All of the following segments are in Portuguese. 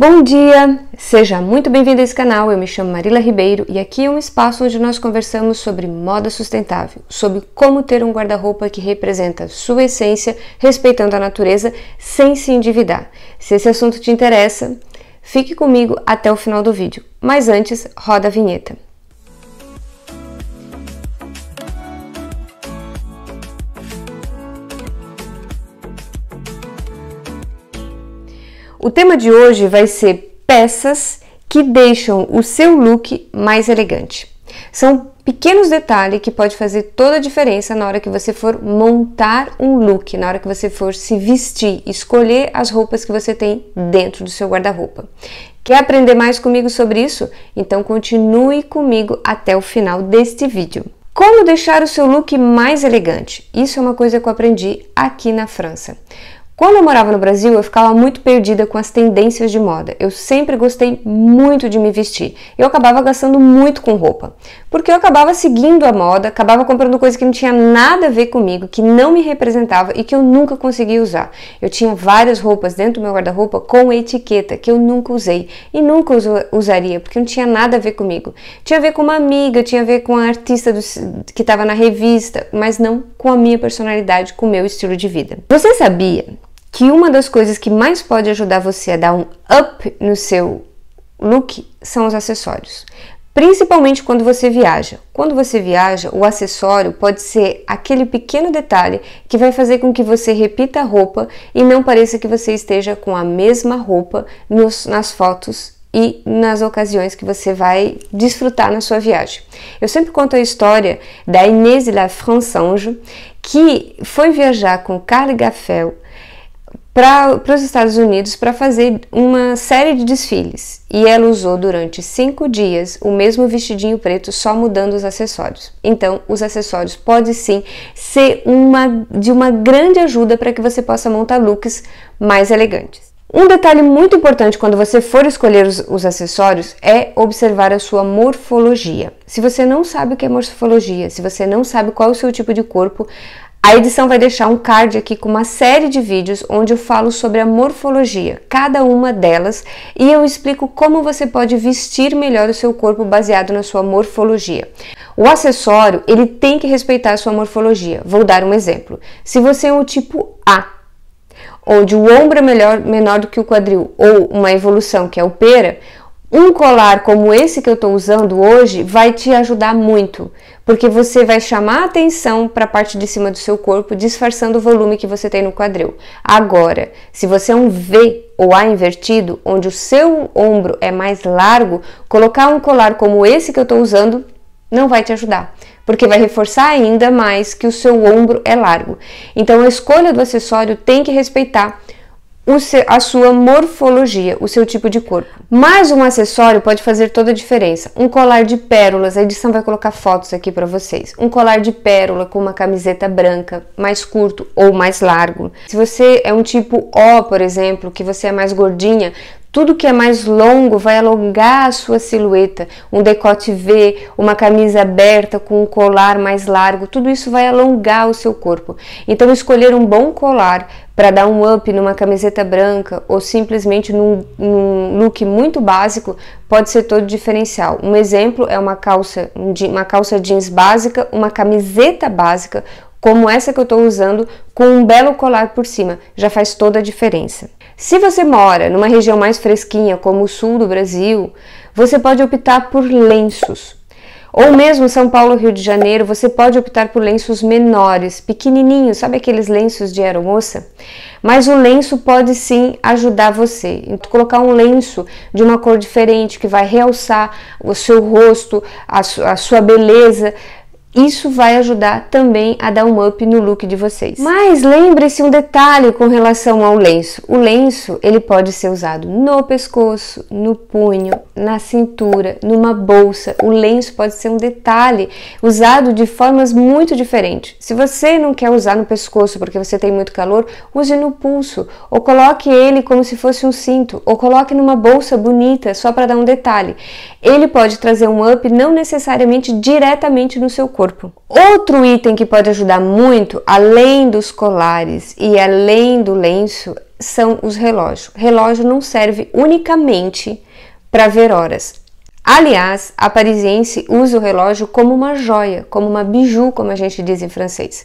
Bom dia! Seja muito bem-vindo a esse canal. Eu me chamo Marila Ribeiro e aqui é um espaço onde nós conversamos sobre moda sustentável, sobre como ter um guarda-roupa que representa sua essência, respeitando a natureza, sem se endividar. Se esse assunto te interessa, fique comigo até o final do vídeo. Mas antes, roda a vinheta. O tema de hoje vai ser peças que deixam o seu look mais elegante. São pequenos detalhes que pode fazer toda a diferença na hora que você for montar um look, na hora que você for se vestir, escolher as roupas que você tem dentro do seu guarda-roupa. Quer aprender mais comigo sobre isso? Então continue comigo até o final deste vídeo. Como deixar o seu look mais elegante? Isso é uma coisa que eu aprendi aqui na França. Quando eu morava no Brasil, eu ficava muito perdida com as tendências de moda. Eu sempre gostei muito de me vestir. Eu acabava gastando muito com roupa, porque eu acabava seguindo a moda, acabava comprando coisa que não tinha nada a ver comigo, que não me representava e que eu nunca conseguia usar. Eu tinha várias roupas dentro do meu guarda-roupa com etiqueta que eu nunca usei e nunca usaria, porque não tinha nada a ver comigo. Tinha a ver com uma amiga, tinha a ver com a artista do, que estava na revista, mas não com a minha personalidade, com o meu estilo de vida. Você sabia que uma das coisas que mais pode ajudar você a dar um up no seu look são os acessórios. Principalmente quando você viaja. Quando você viaja, o acessório pode ser aquele pequeno detalhe que vai fazer com que você repita a roupa e não pareça que você esteja com a mesma roupa nos, nas fotos e nas ocasiões que você vai desfrutar na sua viagem. Eu sempre conto a história da Inês de la que foi viajar com Carl Gaffel para os Estados Unidos para fazer uma série de desfiles e ela usou durante cinco dias o mesmo vestidinho preto, só mudando os acessórios. Então, os acessórios podem sim ser uma, de uma grande ajuda para que você possa montar looks mais elegantes. Um detalhe muito importante quando você for escolher os, os, acessórios é observar a sua morfologia. Se você não sabe o que é morfologia, se você não sabe qual é o seu tipo de corpo, a edição vai deixar um card aqui com uma série de vídeos onde eu falo sobre a morfologia, cada uma delas, e eu explico como você pode vestir melhor o seu corpo baseado na sua morfologia. O acessório, ele tem que respeitar a sua morfologia. Vou dar um exemplo. Se você é o tipo A, onde o ombro é melhor, menor do que o quadril, ou uma evolução que é o pera, um colar como esse que eu estou usando hoje vai te ajudar muito, porque você vai chamar a atenção para a parte de cima do seu corpo, disfarçando o volume que você tem no quadril. Agora, se você é um V ou A invertido, onde o seu ombro é mais largo, colocar um colar como esse que eu estou usando não vai te ajudar, porque vai reforçar ainda mais que o seu ombro é largo. Então, a escolha do acessório tem que respeitar seu, a sua morfologia, o seu tipo de corpo. Mais um acessório pode fazer toda a diferença. Um colar de pérolas, a edição vai colocar fotos aqui para vocês. Um colar de pérola com uma camiseta branca, mais curto ou mais largo. Se você é um tipo O, por exemplo, que você é mais gordinha, tudo que é mais longo vai alongar a sua silhueta. Um decote V, uma camisa aberta com um colar mais largo, tudo isso vai alongar o seu corpo. Então, escolher um bom colar para dar um up numa camiseta branca ou simplesmente num, num, look muito básico pode ser todo diferencial. Um exemplo é uma calça, uma calça jeans básica, uma camiseta básica, como essa que eu estou usando, com um belo colar por cima, já faz toda a diferença. Se você mora numa região mais fresquinha, como o sul do Brasil, você pode optar por lenços. Ou mesmo São Paulo, Rio de Janeiro, você pode optar por lenços menores, pequenininhos, sabe aqueles lenços de aeromoça? Mas o lenço pode sim ajudar você. Colocar um lenço de uma cor diferente que vai realçar o seu rosto, a, su a sua beleza, isso vai ajudar também a dar um up no look de vocês. Mas lembre-se um detalhe com relação ao lenço. O lenço, ele pode ser usado no pescoço, no punho, na cintura, numa bolsa. O lenço pode ser um detalhe usado de formas muito diferentes. Se você não quer usar no pescoço porque você tem muito calor, use no pulso ou coloque ele como se fosse um cinto ou coloque numa bolsa bonita só para dar um detalhe. Ele pode trazer um up não necessariamente diretamente no seu corpo corpo. Outro item que pode ajudar muito, além dos colares e além do lenço, são os relógios. Relógio não serve unicamente para ver horas. Aliás, a parisiense usa o relógio como uma joia, como uma biju, como a gente diz em francês.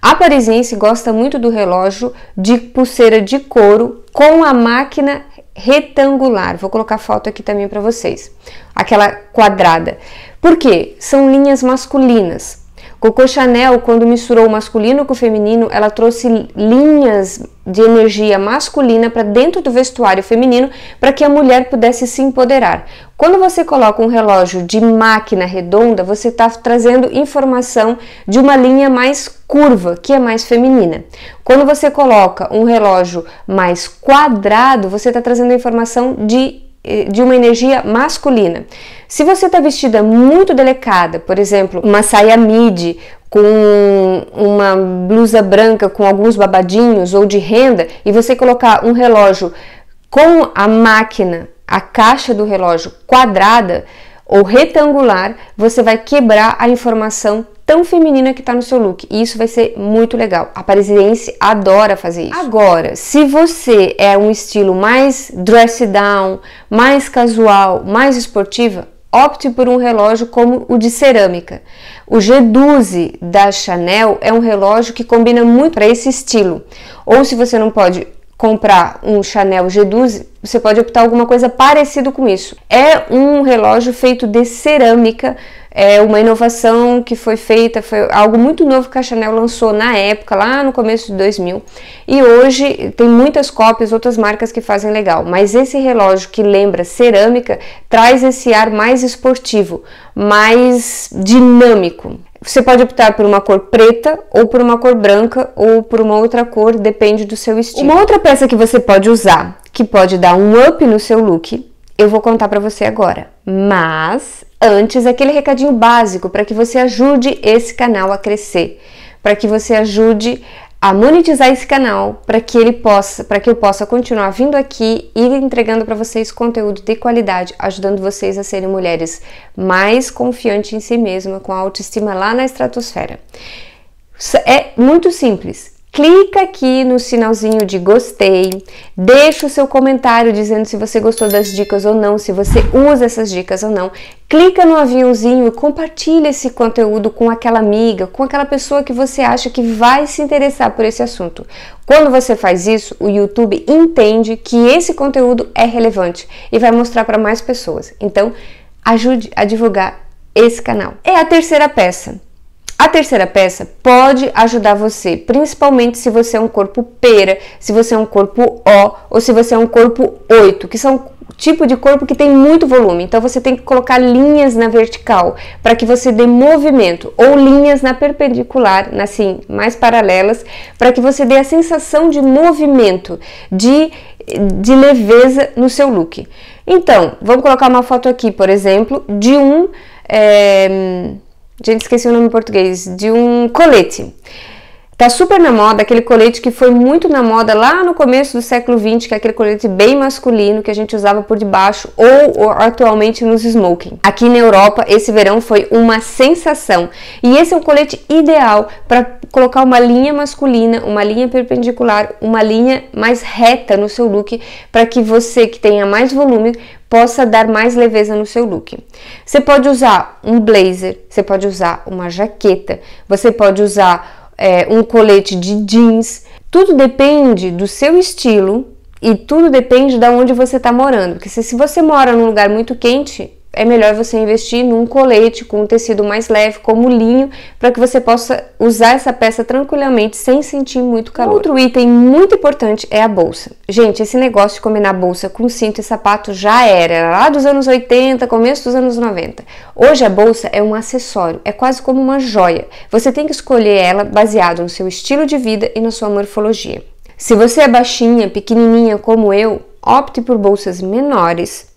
A parisiense gosta muito do relógio de pulseira de couro com a máquina retangular. Vou colocar foto aqui também para vocês. Aquela quadrada. Por quê? São linhas masculinas. Coco Chanel, quando misturou o masculino com o feminino, ela trouxe linhas de energia masculina para dentro do vestuário feminino para que a mulher pudesse se empoderar. Quando você coloca um relógio de máquina redonda, você está trazendo informação de uma linha mais curva, que é mais feminina. Quando você coloca um relógio mais quadrado, você está trazendo informação de eh, de uma energia masculina. Se você está vestida muito delicada, por exemplo, uma saia midi com uma blusa branca com alguns babadinhos ou de renda e você colocar um relógio com a máquina, a caixa do relógio quadrada ou retangular, você vai quebrar a informação tão feminina que tá no seu look. E isso vai ser muito legal. A parisiense adora fazer isso. Agora, se você é um estilo mais dress down, mais casual, mais esportiva, opte por um relógio como o de cerâmica. O G12 da Chanel é um relógio que combina muito para esse estilo. Ou se você não pode comprar um Chanel G12, você pode optar alguma coisa parecida com isso. É um relógio feito de cerâmica é uma inovação que foi feita, foi algo muito novo que a Chanel lançou na época, lá no começo de 2000. E hoje tem muitas cópias, outras marcas que fazem legal, mas esse relógio que lembra cerâmica traz esse ar mais esportivo, mais dinâmico. Você pode optar por uma cor preta ou por uma cor branca ou por uma outra cor, depende do seu estilo. Uma outra peça que você pode usar, que pode dar um up no seu look, eu vou contar para você agora, mas antes aquele recadinho básico para que você ajude esse canal a crescer, para que você ajude a monetizar esse canal, para que ele possa, para que eu possa continuar vindo aqui e entregando para vocês conteúdo de qualidade, ajudando vocês a serem mulheres mais confiantes em si mesmas, com a autoestima lá na estratosfera. É muito simples clica aqui no sinalzinho de gostei, deixa o seu comentário dizendo se você gostou das dicas ou não, se você usa essas dicas ou não. Clica no aviãozinho e compartilha esse conteúdo com aquela amiga, com aquela pessoa que você acha que vai se interessar por esse assunto. Quando você faz isso, o YouTube entende que esse conteúdo é relevante e vai mostrar para mais pessoas. Então, ajude a divulgar esse canal. É a terceira peça a terceira peça pode ajudar você, principalmente se você é um corpo pera, se você é um corpo O ou se você é um corpo 8, que são tipo de corpo que tem muito volume. Então você tem que colocar linhas na vertical para que você dê movimento ou linhas na perpendicular, assim, mais paralelas, para que você dê a sensação de movimento, de de leveza no seu look. Então, vamos colocar uma foto aqui, por exemplo, de um é gente, esqueci o nome em português, de um colete. Tá super na moda, aquele colete que foi muito na moda lá no começo do século XX, que é aquele colete bem masculino que a gente usava por debaixo ou, ou atualmente nos smoking. Aqui na Europa, esse verão foi uma sensação. E esse é um colete ideal para colocar uma linha masculina, uma linha perpendicular, uma linha mais reta no seu look, para que você que tenha mais volume possa dar mais leveza no seu look. Você pode usar um blazer, você pode usar uma jaqueta, você pode usar é, um colete de jeans. Tudo depende do seu estilo e tudo depende de onde você está morando. Porque se, se você mora num lugar muito quente, é melhor você investir num colete com um tecido mais leve, como linho, para que você possa usar essa peça tranquilamente sem sentir muito calor. Outro item muito importante é a bolsa. Gente, esse negócio de combinar bolsa com cinto e sapato já era lá dos anos 80, começo dos anos 90. Hoje a bolsa é um acessório, é quase como uma joia. Você tem que escolher ela baseado no seu estilo de vida e na sua morfologia. Se você é baixinha, pequenininha como eu, opte por bolsas menores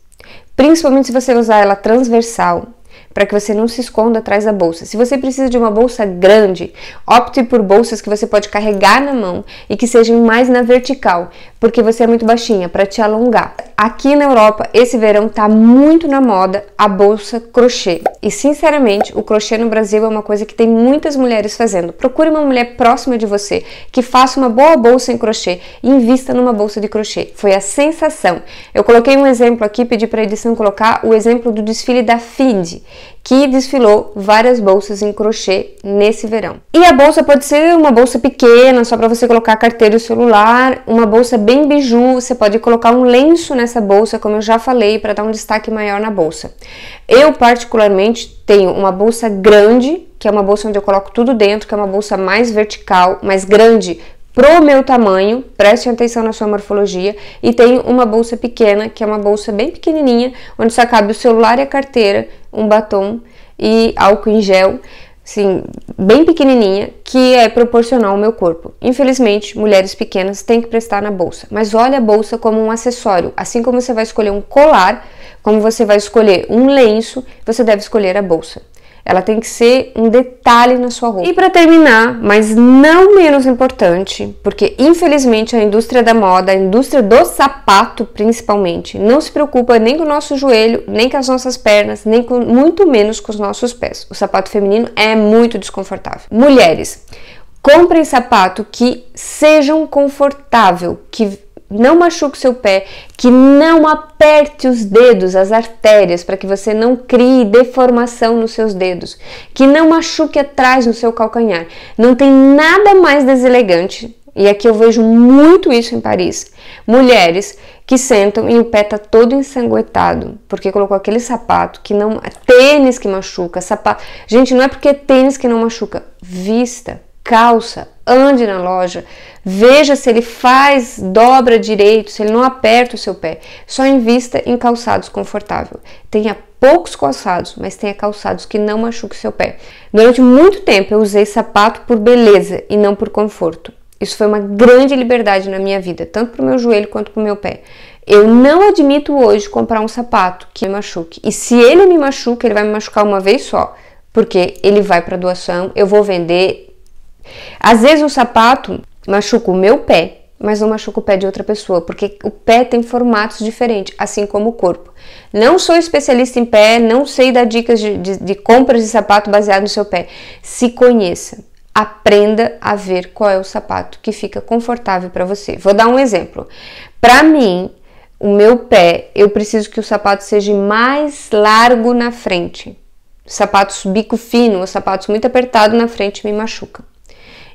principalmente se você usar ela transversal, para que você não se esconda atrás da bolsa. Se você precisa de uma bolsa grande, opte por bolsas que você pode carregar na mão e que sejam mais na vertical, porque você é muito baixinha, para te alongar. Aqui na Europa, esse verão tá muito na moda a bolsa crochê. E sinceramente, o crochê no Brasil é uma coisa que tem muitas mulheres fazendo. Procure uma mulher próxima de você que faça uma boa bolsa em crochê e invista numa bolsa de crochê. Foi a sensação. Eu coloquei um exemplo aqui, pedi para a edição colocar o exemplo do desfile da FID, que desfilou várias bolsas em crochê nesse verão. E a bolsa pode ser uma bolsa pequena, só para você colocar carteira e celular, uma bolsa bem biju, você pode colocar um lenço nessa bolsa, como eu já falei, para dar um destaque maior na bolsa. Eu particularmente tenho uma bolsa grande, que é uma bolsa onde eu coloco tudo dentro, que é uma bolsa mais vertical, mais grande, pro meu tamanho, preste atenção na sua morfologia, e tem uma bolsa pequena, que é uma bolsa bem pequenininha, onde só cabe o celular e a carteira, um batom e álcool em gel, assim, bem pequenininha, que é proporcional ao meu corpo. Infelizmente, mulheres pequenas têm que prestar na bolsa, mas olha a bolsa como um acessório, assim como você vai escolher um colar, como você vai escolher um lenço, você deve escolher a bolsa. Ela tem que ser um detalhe na sua roupa. E para terminar, mas não menos importante, porque infelizmente a indústria da moda, a indústria do sapato principalmente, não se preocupa nem com o nosso joelho, nem com as nossas pernas, nem com, muito menos com os nossos pés. O sapato feminino é muito desconfortável. Mulheres, comprem sapato que sejam confortável, que não machuque seu pé, que não aperte os dedos, as artérias, para que você não crie deformação nos seus dedos, que não machuque atrás no seu calcanhar. Não tem nada mais deselegante, e aqui eu vejo muito isso em Paris. Mulheres que sentam e o pé está todo ensanguentado, porque colocou aquele sapato que não. tênis que machuca, sapato. Gente, não é porque é tênis que não machuca. Vista, calça, ande na loja, veja se ele faz dobra direito, se ele não aperta o seu pé. Só invista em calçados confortável. Tenha poucos calçados, mas tenha calçados que não machuquem seu pé. Durante muito tempo eu usei sapato por beleza e não por conforto. Isso foi uma grande liberdade na minha vida, tanto para o meu joelho quanto para o meu pé. Eu não admito hoje comprar um sapato que me machuque. E se ele me machuca, ele vai me machucar uma vez só, porque ele vai para doação, eu vou vender, às vezes o sapato machuca o meu pé, mas não machuca o pé de outra pessoa, porque o pé tem formatos diferentes, assim como o corpo. Não sou especialista em pé, não sei dar dicas de, de, de compras de sapato baseado no seu pé. Se conheça aprenda a ver qual é o sapato que fica confortável para você. Vou dar um exemplo. Para mim, o meu pé, eu preciso que o sapato seja mais largo na frente. Sapatos bico fino, ou sapatos muito apertados na frente me machucam.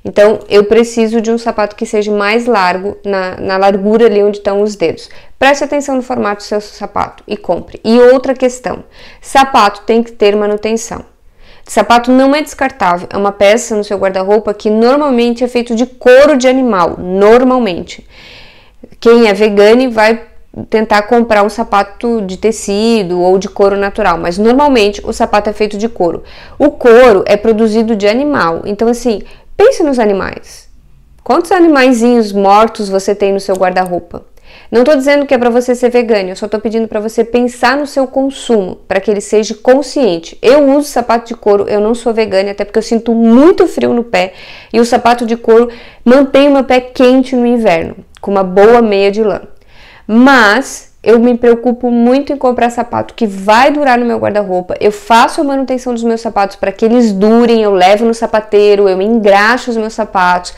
Então, eu preciso de um sapato que seja mais largo, na, na largura ali onde estão os dedos. Preste atenção no formato do seu sapato e compre. E outra questão: sapato tem que ter manutenção. Sapato não é descartável, é uma peça no seu guarda-roupa que normalmente é feito de couro de animal, normalmente. Quem é vegano vai tentar comprar um sapato de tecido ou de couro natural, mas normalmente o sapato é feito de couro. O couro é produzido de animal, então assim, Pense nos animais. Quantos animaizinhos mortos você tem no seu guarda-roupa? Não estou dizendo que é para você ser vegano, eu só estou pedindo para você pensar no seu consumo, para que ele seja consciente. Eu uso sapato de couro, eu não sou vegana, até porque eu sinto muito frio no pé e o sapato de couro mantém o meu pé quente no inverno, com uma boa meia de lã. Mas eu me preocupo muito em comprar sapato que vai durar no meu guarda-roupa. Eu faço a manutenção dos meus sapatos para que eles durem, eu levo no sapateiro, eu engraxo os meus sapatos.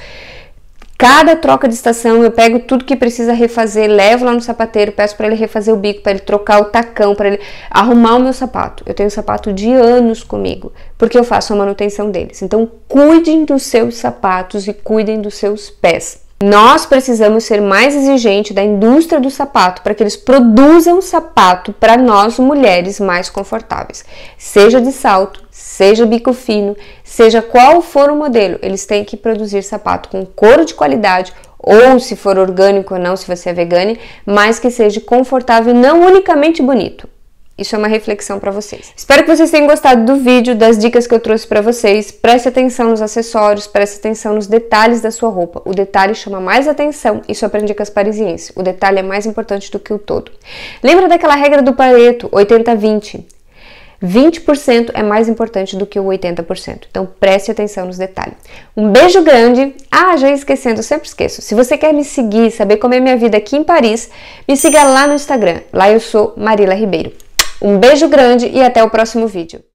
Cada troca de estação eu pego tudo que precisa refazer, levo lá no sapateiro, peço para ele refazer o bico, para ele trocar o tacão, para ele arrumar o meu sapato. Eu tenho sapato de anos comigo, porque eu faço a manutenção deles. Então, cuidem dos seus sapatos e cuidem dos seus pés. Nós precisamos ser mais exigentes da indústria do sapato para que eles produzam sapato para nós mulheres mais confortáveis. Seja de salto, seja bico fino, seja qual for o modelo, eles têm que produzir sapato com couro de qualidade ou se for orgânico ou não, se você é vegane, mas que seja confortável e não unicamente bonito. Isso é uma reflexão para vocês. Espero que vocês tenham gostado do vídeo, das dicas que eu trouxe para vocês. Preste atenção nos acessórios, preste atenção nos detalhes da sua roupa. O detalhe chama mais atenção, isso aprendi com as parisienses. O detalhe é mais importante do que o todo. Lembra daquela regra do Pareto, 80-20? 20% é mais importante do que o 80%. Então preste atenção nos detalhes. Um beijo grande. Ah, já esquecendo, eu sempre esqueço. Se você quer me seguir, saber como é minha vida aqui em Paris, me siga lá no Instagram. Lá eu sou Marila Ribeiro. Um beijo grande e até o próximo vídeo.